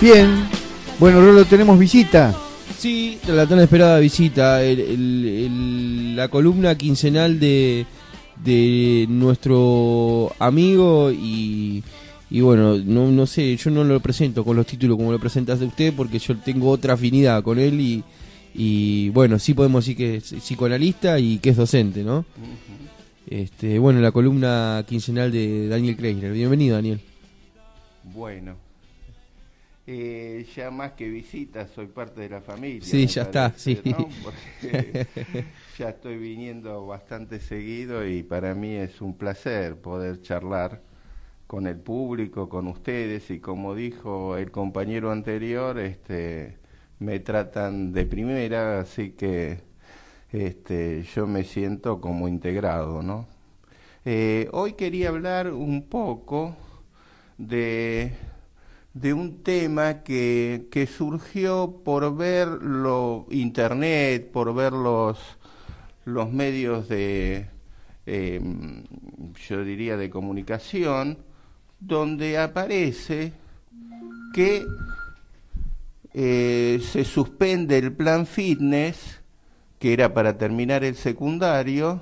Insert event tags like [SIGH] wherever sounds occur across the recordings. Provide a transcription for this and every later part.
Bien. Bueno, Rolo, tenemos visita. Sí, la tan esperada visita. la columna quincenal de, de nuestro amigo y, y bueno, no, no sé, yo no lo presento con los títulos como lo de usted porque yo tengo otra afinidad con él y, y bueno, sí podemos decir que es psicoanalista y que es docente, ¿no? Este, bueno, la columna quincenal de Daniel Kreisler. Bienvenido, Daniel. Bueno, eh, ya más que visitas, soy parte de la familia. Sí, ya está, sí. [LAUGHS] ya estoy viniendo bastante seguido y para mí es un placer poder charlar con el público, con ustedes y como dijo el compañero anterior, este, me tratan de primera, así que este, yo me siento como integrado, ¿no? Eh, hoy quería hablar un poco de de un tema que, surgió por ver lo, internet, por ver los, medios de, em, yo diría, de comunicación, donde aparece que eh, se suspende el plan fitness, que era para terminar el secundario,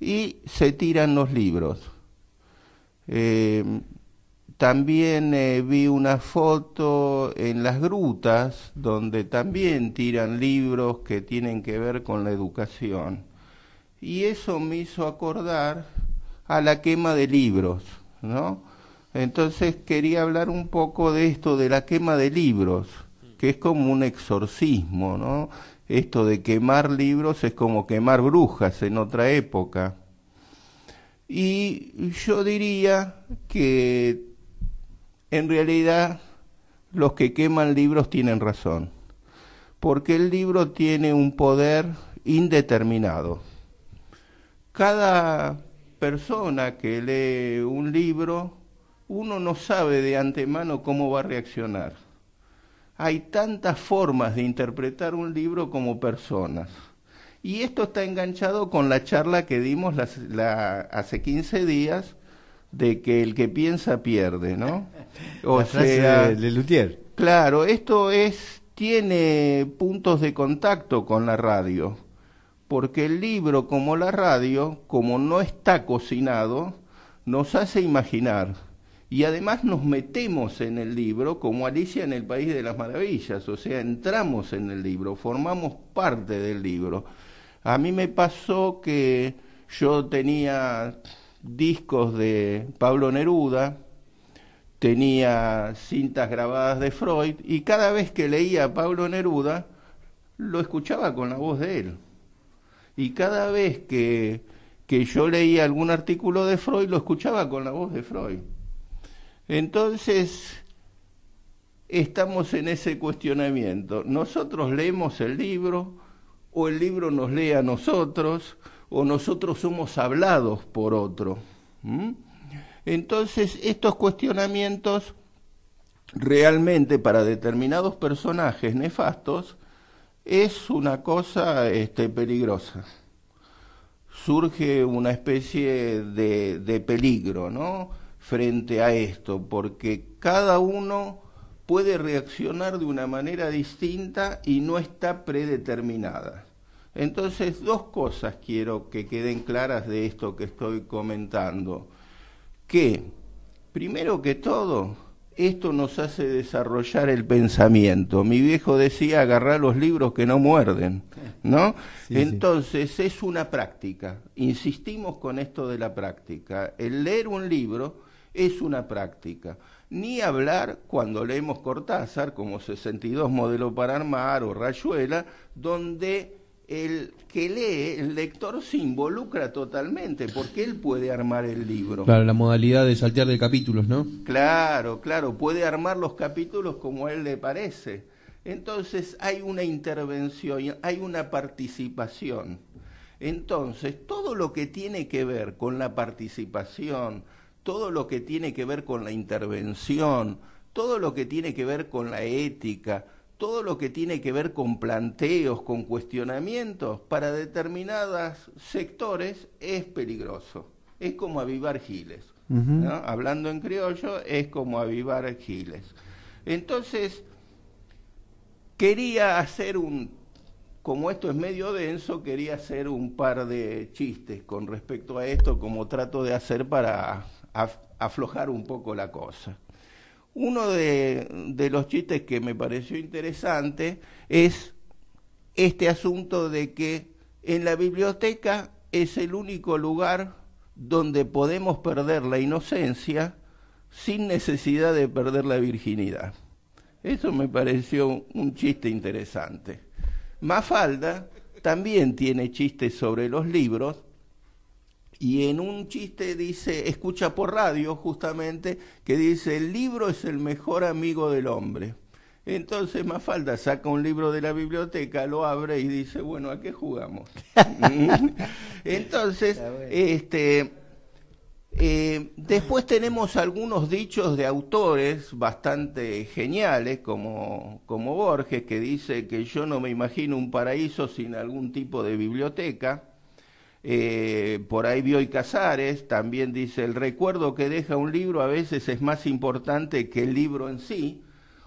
y se tiran los libros. Em, también eh, vi una foto en las grutas donde también tiran libros que tienen que ver con la educación. Y eso me hizo acordar a la quema de libros, ¿no? Entonces quería hablar un poco de esto, de la quema de libros, que es como un exorcismo, ¿no? Esto de quemar libros es como quemar brujas en otra época. Y yo diría que en realidad los que queman libros tienen razón, porque el libro tiene un poder indeterminado. Cada persona que lee un libro, uno no sabe de antemano cómo va a reaccionar. Hay tantas formas de interpretar un libro como personas. Y esto está enganchado con la charla que dimos hace 15 días de que el que piensa pierde, ¿no? [LAUGHS] O sea, Claro, esto es tiene puntos de contacto con la radio, porque el libro como la radio, como no está cocinado, nos hace imaginar y además nos metemos en el libro como Alicia en el País de las Maravillas, o sea, entramos en el libro, formamos parte del libro. A mí me pasó que yo tenía discos de Pablo Neruda, tenía cintas grabadas de Freud y cada vez que leía a Pablo Neruda lo escuchaba con la voz de él. Y cada vez que, que yo leía algún artículo de Freud lo escuchaba con la voz de Freud. Entonces, estamos en ese cuestionamiento. Nosotros leemos el libro o el libro nos lee a nosotros o nosotros somos hablados por otro. Entonces, estos cuestionamientos realmente para determinados personajes nefastos es una cosa este, peligrosa. Surge una especie de, peligro, Frente a esto, porque cada uno puede reaccionar de una manera distinta y no está predeterminada. Entonces, dos cosas quiero que queden claras de esto que estoy comentando. Que, primero que todo, esto nos hace desarrollar el pensamiento. Mi viejo decía agarrar los libros que no muerden, ¿no? Entonces es una práctica. Insistimos con esto de la práctica. El leer un libro es una práctica. Ni hablar cuando leemos Cortázar, como 62 modelo para armar o Rayuela, donde el que lee, el lector se involucra totalmente, porque él puede armar el libro. Claro, la modalidad de saltear de capítulos, ¿no? Claro, claro, puede armar los capítulos como a él le parece. Entonces hay una intervención, hay una participación. Entonces, todo lo que tiene que ver con la participación, todo lo que tiene que ver con la intervención, todo lo que tiene que ver con la ética, todo lo que tiene que ver con planteos, con cuestionamientos, para determinados sectores es peligroso. Es como avivar giles. Hablando en criollo, es como avivar giles. Entonces, quería hacer un, como esto es medio denso, quería hacer un par de chistes con respecto a esto, como trato de hacer para aflojar un poco la cosa. Uno de, los chistes que me pareció interesante es este asunto de que en la biblioteca es el único lugar donde podemos perder la inocencia sin necesidad de perder la virginidad. Eso me pareció un chiste interesante. Mafalda también tiene chistes sobre los libros, y en un chiste dice, escucha por radio justamente, que dice, el libro es el mejor amigo del hombre. Entonces Mafalda saca un libro de la biblioteca, lo abre y dice, bueno, ¿a qué jugamos? [LAUGHS] Entonces, este, eh, después tenemos algunos dichos de autores bastante geniales, como, como Borges, que dice que yo no me imagino un paraíso sin algún tipo de biblioteca. Eh, por ahí vio y Casares también dice, el recuerdo que deja un libro a veces es más importante que el libro en sí.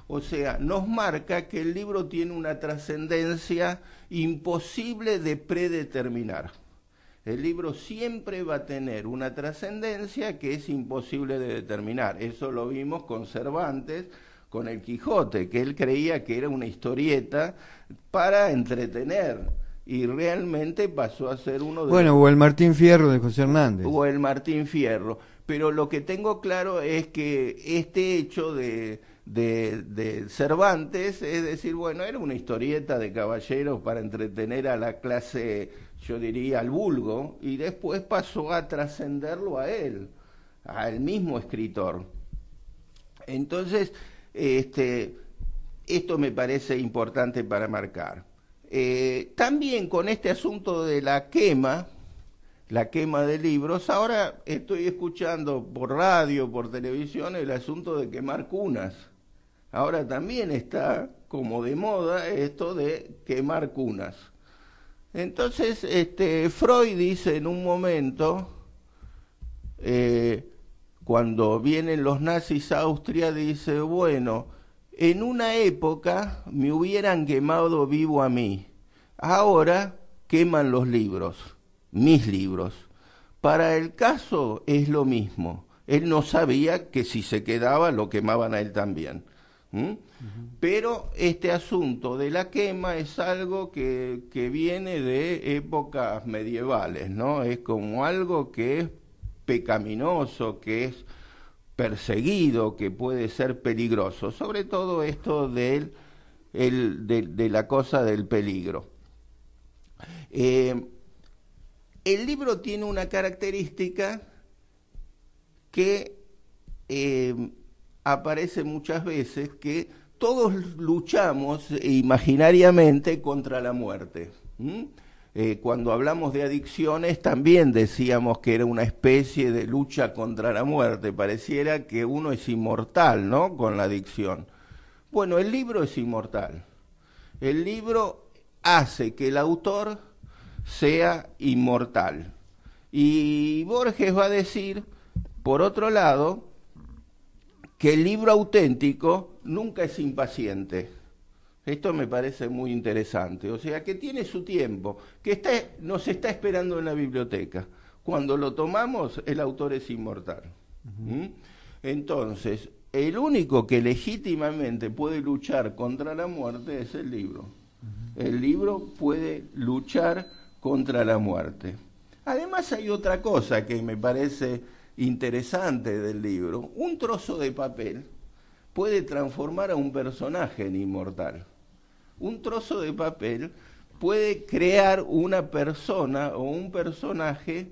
O sea, nos marca que el libro tiene una trascendencia imposible de predeterminar. El libro siempre va a tener una trascendencia que es imposible de determinar. Eso lo vimos con Cervantes, con el Quijote, que él creía que era una historieta para entretener y realmente pasó a ser uno de Bueno, o el Martín Fierro de José Hernández. O el Martín Fierro. Pero lo que tengo claro es que este hecho de, de, Cervantes, es decir, bueno, era una historieta de caballeros para entretener a la clase, yo diría, al vulgo, y después pasó a trascenderlo a él, al mismo escritor. Entonces, este, esto me parece importante para marcar. Eh, también con este asunto de la quema, la quema de libros, ahora estoy escuchando por radio, por televisión, el asunto de quemar cunas. Ahora también está como de moda esto de quemar cunas. Entonces, este, Freud dice en un momento, eh, cuando vienen los nazis a Austria, dice, bueno, en una época me hubieran quemado vivo a mí. Ahora queman los libros, mis libros. Para el caso es lo mismo. Él no sabía que si se quedaba lo quemaban a él también. Pero este asunto de la quema es algo que, que viene de épocas medievales, ¿no? Es como algo que es pecaminoso, que es perseguido, que puede ser peligroso, sobre todo esto de, la cosa del peligro. Eh, el libro tiene una característica que eh, aparece muchas veces, que todos luchamos imaginariamente contra la muerte. Eh, cuando hablamos de adicciones también decíamos que era una especie de lucha contra la muerte, pareciera que uno es inmortal, ¿no? Con la adicción. Bueno, el libro es inmortal. El libro hace que el autor sea inmortal. Y Borges va a decir, por otro lado, que el libro auténtico nunca es impaciente esto me parece muy interesante. O sea, que tiene su tiempo, que nos está esperando en la biblioteca. Cuando lo tomamos, el autor es inmortal. ¿Mm? Entonces, el único que legítimamente puede luchar contra la muerte es el libro. El libro puede luchar contra la muerte. Además hay otra cosa que me parece interesante del libro. Un trozo de papel puede transformar a un personaje en inmortal un trozo de papel puede crear una persona o un personaje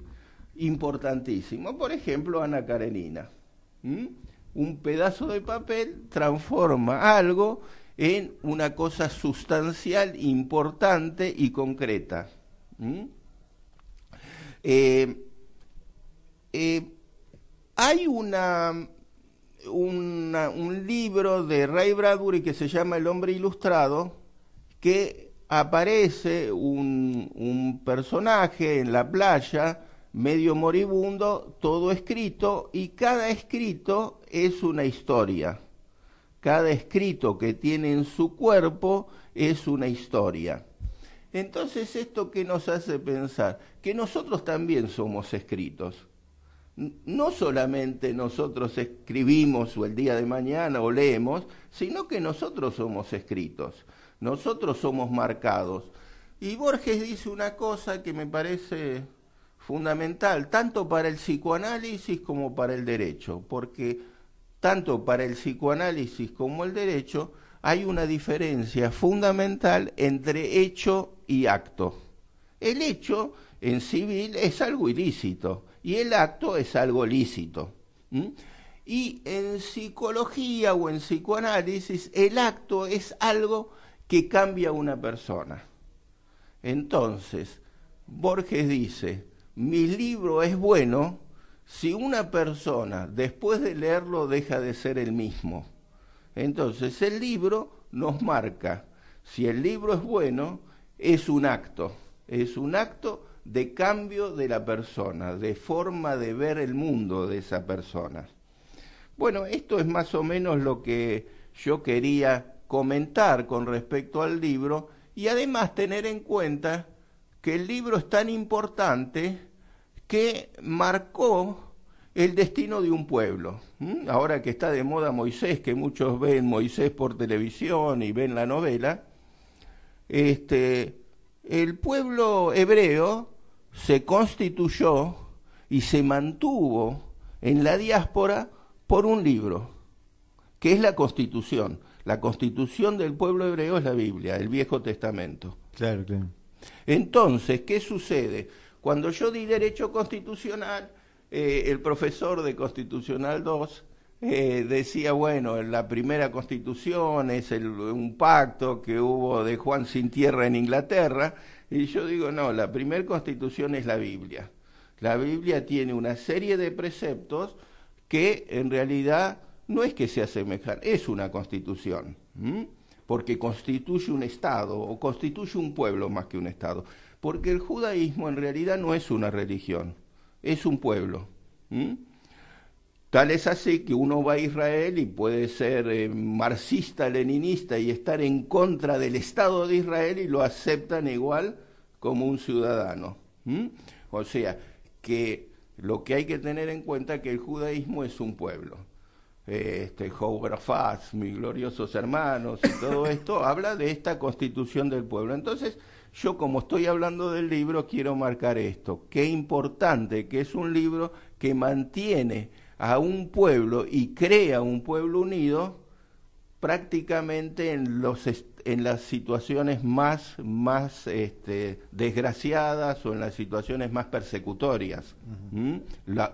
importantísimo. Por ejemplo, Ana Karenina. Un pedazo de papel transforma algo en una cosa sustancial, importante y concreta. Eh, eh, hay una, un libro de Ray Bradbury que se llama El hombre ilustrado, que aparece un, personaje en la playa, medio moribundo, todo escrito, y cada escrito es una historia. Cada escrito que tiene en su cuerpo es una historia. Entonces, ¿esto que nos hace pensar? Que nosotros también somos escritos. No solamente nosotros escribimos o el día de mañana o leemos, sino que nosotros somos escritos. Nosotros somos marcados. Y Borges dice una cosa que me parece fundamental, tanto para el psicoanálisis como para el derecho, porque tanto para el psicoanálisis como el derecho hay una diferencia fundamental entre hecho y acto. El hecho en civil es algo ilícito y el acto es algo lícito. Y en psicología o en psicoanálisis el acto es algo que cambia una persona. Entonces, Borges dice, mi libro es bueno si una persona después de leerlo deja de ser el mismo. Entonces, el libro nos marca, si el libro es bueno, es un acto, es un acto de cambio de la persona, de forma de ver el mundo de esa persona. Bueno, esto es más o menos lo que yo quería comentar con respecto al libro y además tener en cuenta que el libro es tan importante que marcó el destino de un pueblo. Ahora que está de moda Moisés, que muchos ven Moisés por televisión y ven la novela, este, el pueblo hebreo se constituyó y se mantuvo en la diáspora por un libro, que es la Constitución. La constitución del pueblo hebreo es la Biblia, el Viejo Testamento. Claro, claro. Entonces, ¿qué sucede? Cuando yo di derecho constitucional, eh, el profesor de Constitucional 2 eh, decía, bueno, la primera constitución es el, un pacto que hubo de Juan sin tierra en Inglaterra, y yo digo, no, la primera constitución es la Biblia. La Biblia tiene una serie de preceptos que en realidad no es que sea semejante, es una constitución, porque constituye un Estado o constituye un pueblo más que un Estado, porque el judaísmo en realidad no es una religión, es un pueblo. Tal es así que uno va a Israel y puede ser eh, marxista, leninista y estar en contra del Estado de Israel y lo aceptan igual como un ciudadano. O sea, que lo que hay que tener en cuenta es que el judaísmo es un pueblo este, Grafaz, mis gloriosos hermanos y todo [LAUGHS] esto, habla de esta constitución del pueblo. Entonces, yo como estoy hablando del libro, quiero marcar esto. Qué importante que es un libro que mantiene a un pueblo y crea un pueblo unido prácticamente en, los en las situaciones más, más este, desgraciadas o en las situaciones más persecutorias. ¿Mm?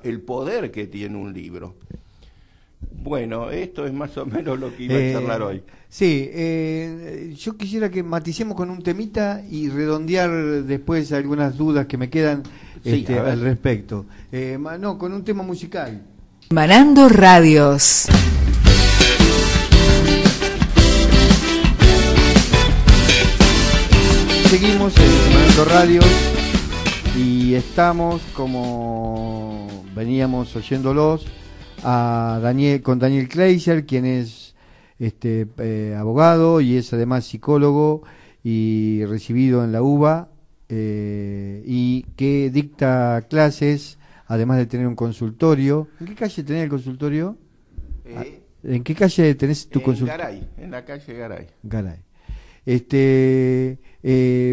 el poder que tiene un libro. Bueno, esto es más o menos lo que iba a eh, charlar hoy. Sí, eh, yo quisiera que maticemos con un temita y redondear después algunas dudas que me quedan este, al respecto. Eh, no, con un tema musical. Manando Radios. Seguimos en Manando Radios y estamos como veníamos oyéndolos a Daniel, con Daniel Kleiser, quien es este, eh, abogado y es además psicólogo y recibido en la UBA eh, y que dicta clases, además de tener un consultorio. ¿En qué calle tenés el consultorio? Eh, ¿En qué calle tenés tu consultorio? En Garay, en la calle Garay. Garay. Este,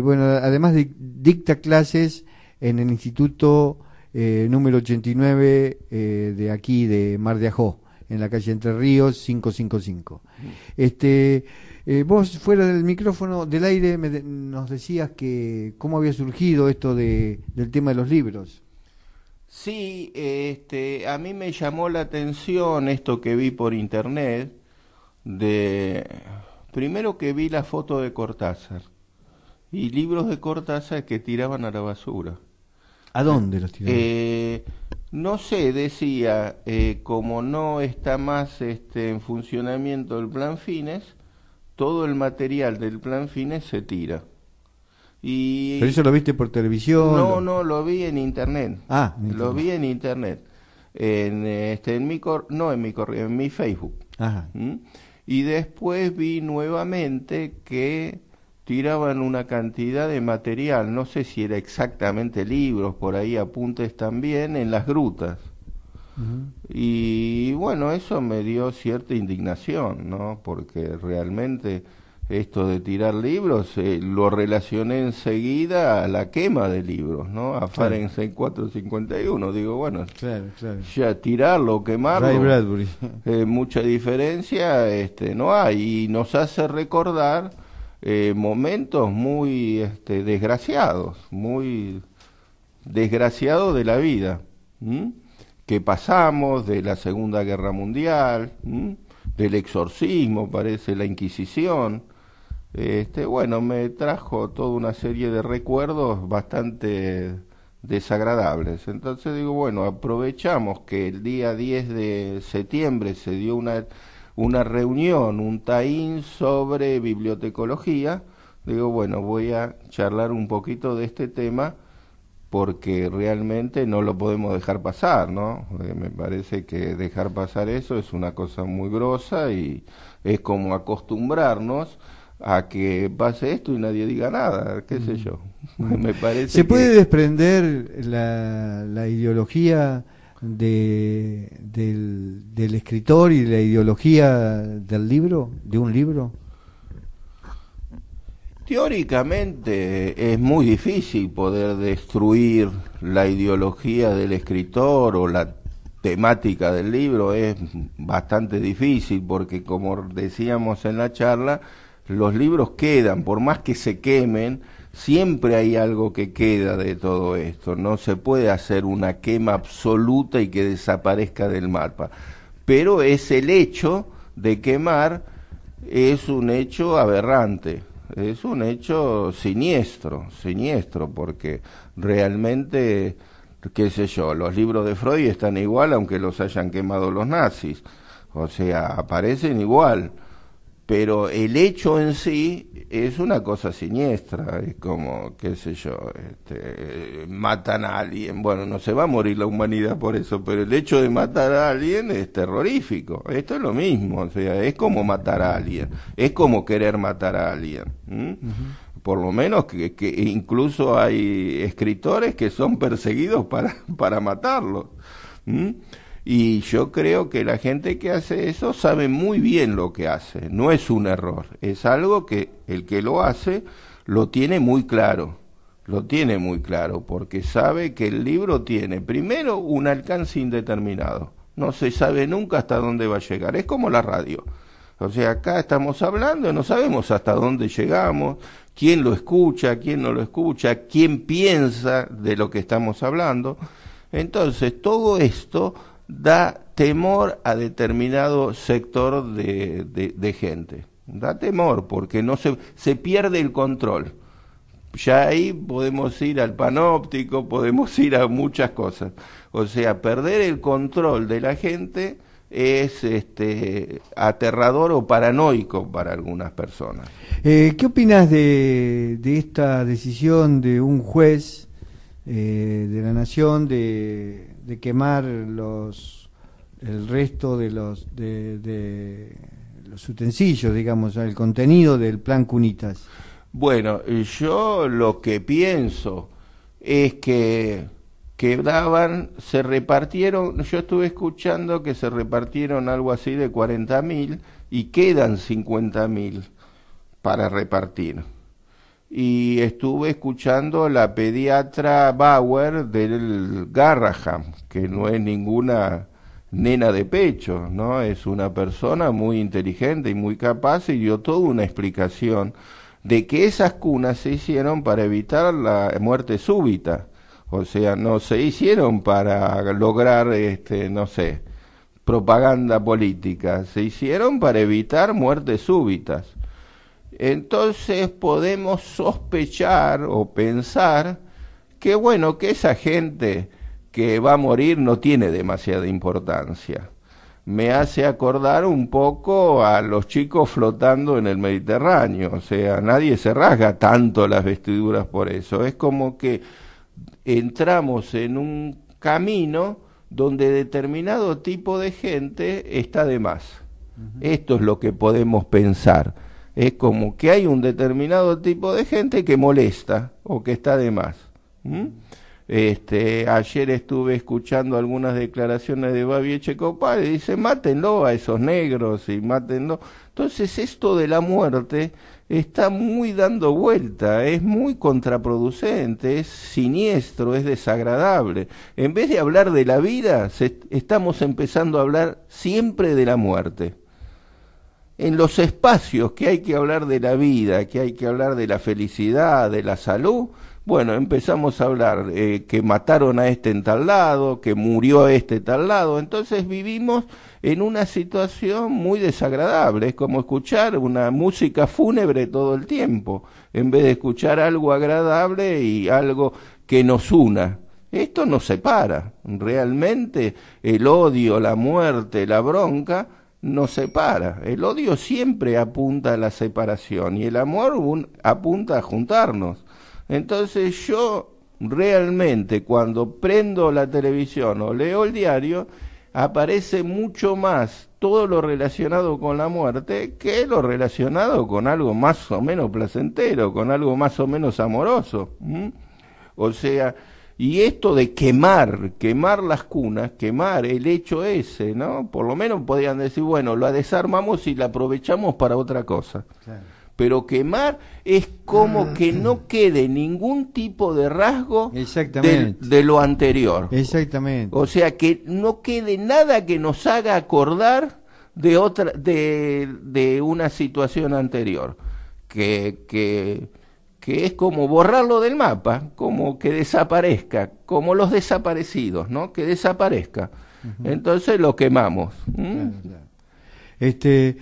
bueno, además dicta clases en el Instituto eh, número 89 eh, de aquí, de Mar de Ajó, en la calle Entre Ríos, 555. Mm. Este, eh, vos fuera del micrófono, del aire, nos decías que cómo había surgido esto del tema de los libros. Sí, este, a mí me llamó la atención esto que vi por internet, de primero que vi la foto de Cortázar y libros de Cortázar que tiraban a la basura. ¿A dónde los tiraron? Eh, no sé, decía, eh, como no está más este, en funcionamiento el plan Fines, todo el material del plan Fines se tira. ¿Pero eso lo viste por televisión? No, no, lo vi en internet. Ah, lo vi en internet. En, este, mi no en mi correo, en mi Facebook. Ajá. ¿Mm? Y después vi nuevamente que tiraban una cantidad de material, no sé si era exactamente libros, por ahí apuntes también, en las grutas. Y bueno, eso me dio cierta indignación, ¿no? Porque realmente esto de tirar libros eh, lo relacioné enseguida a la quema de libros, ¿no? A Fahrenheit 451. Digo, bueno, ya tirarlo, quemarlo, eh, mucha diferencia este, no hay. Y nos hace recordar eh, momentos muy este, desgraciados, muy desgraciados de la vida, que pasamos de la Segunda Guerra Mundial, del exorcismo, parece la Inquisición. Este, bueno, me trajo toda una serie de recuerdos bastante desagradables. Entonces digo, bueno, aprovechamos que el día 10 de septiembre se dio una una reunión, un taín sobre bibliotecología, digo, bueno, voy a charlar un poquito de este tema porque realmente no lo podemos dejar pasar, ¿no? Eh, me parece que dejar pasar eso es una cosa muy grosa y es como acostumbrarnos a que pase esto y nadie diga nada, qué sé mm. yo. [LAUGHS] me parece ¿Se puede desprender la, la ideología? de, del, del, escritor y la ideología del libro, de un libro? Teóricamente es muy difícil poder destruir la ideología del escritor o la temática del libro, es bastante difícil porque como decíamos en la charla, los libros quedan, por más que se quemen, siempre hay algo que queda de todo esto. No se puede hacer una quema absoluta y que desaparezca del mapa. Pero es el hecho de quemar, es un hecho aberrante, es un hecho siniestro, siniestro, porque realmente, qué sé yo, los libros de Freud están igual aunque los hayan quemado los nazis. O sea, aparecen igual pero el hecho en sí es una cosa siniestra, es como, qué sé yo, este, matan a alguien, bueno, no se va a morir la humanidad por eso, pero el hecho de matar a alguien es terrorífico, esto es lo mismo, o sea, es como matar a alguien, es como querer matar a alguien. Por lo menos que, incluso hay escritores que son perseguidos para, para matarlos. Y yo creo que la gente que hace eso sabe muy bien lo que hace, no es un error, es algo que el que lo hace lo tiene muy claro, lo tiene muy claro, porque sabe que el libro tiene primero un alcance indeterminado, no se sabe nunca hasta dónde va a llegar, es como la radio. O sea, acá estamos hablando, y no sabemos hasta dónde llegamos, quién lo escucha, quién no lo escucha, quién piensa de lo que estamos hablando. Entonces, todo esto da temor a determinado sector de, gente. Da temor porque no se, se pierde el control. Ya ahí podemos ir al panóptico, podemos ir a muchas cosas. O sea, perder el control de la gente es este, aterrador o paranoico para algunas personas. Eh, ¿Qué opinas de, de, esta decisión de un juez eh, de la Nación de de quemar los el resto de los de, los utensilios, digamos, el contenido del plan Cunitas. Bueno, eh, yo lo que pienso es que quedaban, se repartieron, yo estuve escuchando que se repartieron algo así de 40.000 mil y quedan 50.000 mil para repartir y estuve escuchando la pediatra Bauer del Garraham, que no es ninguna nena de pecho, ¿no? Es una persona muy inteligente y muy capaz y dio toda una explicación de que esas cunas se hicieron para evitar la muerte súbita. O sea, no se hicieron para lograr, este, no sé, propaganda política, se hicieron para evitar muertes súbitas entonces podemos sospechar o pensar que bueno, que esa gente que va a morir no tiene demasiada importancia. Me hace acordar un poco a los chicos flotando en el Mediterráneo, o sea, nadie se rasga tanto las vestiduras por eso. Es como que entramos en un camino donde determinado tipo de gente está de más. Esto es lo que podemos pensar. Es como que hay un determinado tipo de gente que molesta o que está de más. Este, ayer estuve escuchando algunas declaraciones de Babi y dice, mátenlo a esos negros y mátenlo. Entonces esto de la muerte está muy dando vuelta, es muy contraproducente, es siniestro, es desagradable. En vez de hablar de la vida, estamos empezando a hablar siempre de la muerte en los espacios que hay que hablar de la vida, que hay que hablar de la felicidad, de la salud, bueno, empezamos a hablar eh, que mataron a este en tal lado, que murió este tal lado, entonces vivimos en una situación muy desagradable, es como escuchar una música fúnebre todo el tiempo, en vez de escuchar algo agradable y algo que nos una. Esto nos separa, realmente el odio, la muerte, la bronca, nos separa. El odio siempre apunta a la separación y el amor apunta a juntarnos. Entonces yo realmente cuando prendo la televisión o leo el diario, aparece mucho más todo lo relacionado con la muerte que lo relacionado con algo más o menos placentero, con algo más o menos amoroso. O sea, y esto de quemar, quemar las cunas, quemar el hecho ese, ¿no? Por lo menos podrían decir, bueno, la desarmamos y la aprovechamos para otra cosa. Pero quemar es como ah. que no quede ningún tipo de rasgo De, lo anterior. Exactamente. O sea, que no quede nada que nos haga acordar de otra de, de una situación anterior. Que, que que es como borrarlo del mapa, como que desaparezca, como los desaparecidos, ¿no? Que desaparezca. Entonces lo quemamos. ¿Mm? Este,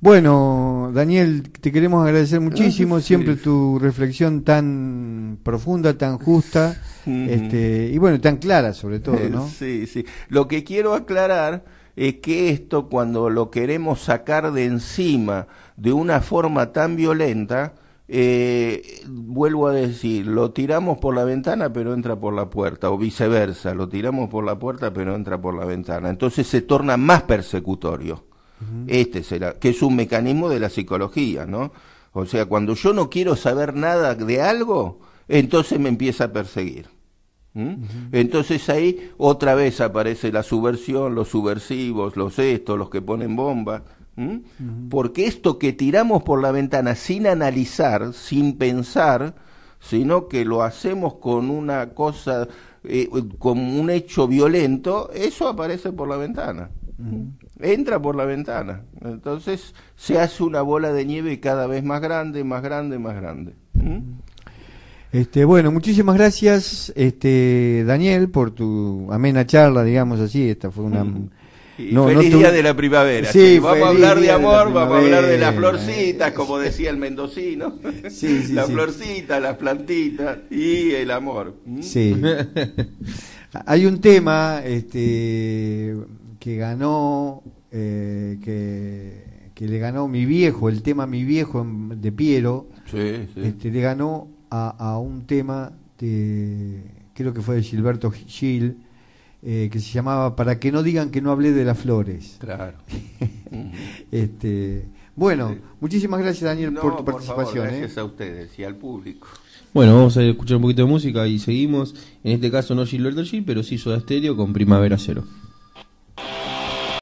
bueno, Daniel, te queremos agradecer muchísimo ah, siempre tu reflexión tan profunda, tan justa, este, y bueno, tan clara sobre todo, [LAUGHS] ¿no? Sí, sí. Lo que quiero aclarar es que esto cuando lo queremos sacar de encima de una forma tan violenta, eh, vuelvo a decir, lo tiramos por la ventana pero entra por la puerta, o viceversa, lo tiramos por la puerta pero entra por la ventana. Entonces se torna más persecutorio. Este será, que es un mecanismo de la psicología, ¿no? O sea, cuando yo no quiero saber nada de algo, entonces me empieza a perseguir. Entonces ahí otra vez aparece la subversión, los subversivos, los estos, los que ponen bombas. ¿Mm? Porque esto que tiramos por la ventana sin analizar, sin pensar, sino que lo hacemos con una cosa, eh, con un hecho violento, eso aparece por la ventana. Entra por la ventana. Entonces se hace una bola de nieve cada vez más grande, más grande, más grande. ¿Mm? Este, bueno, muchísimas gracias, este, Daniel, por tu amena charla, digamos así. Esta fue una no, feliz día de la primavera. Sí, vamos a hablar de amor, vamos a hablar de las florcitas, como decía el mendocino. Sí, las florcitas, las plantitas y el amor. ¿Mm? Sí. [LAUGHS] Hay un tema este, que ganó, eh, que, le ganó mi viejo, el tema Mi viejo de Piero. Este, le ganó a, un tema de, creo que fue de Gilberto Gil eh, que se llamaba Para que no digan que no hablé de las flores. Claro. [LAUGHS] este, bueno, muchísimas gracias Daniel por tu participación. ¿eh? gracias a ustedes y al público. Bueno, vamos a escuchar un poquito de música y seguimos. En este caso no Gilberto Gil, pero sí Soda Stereo con Primavera Cero.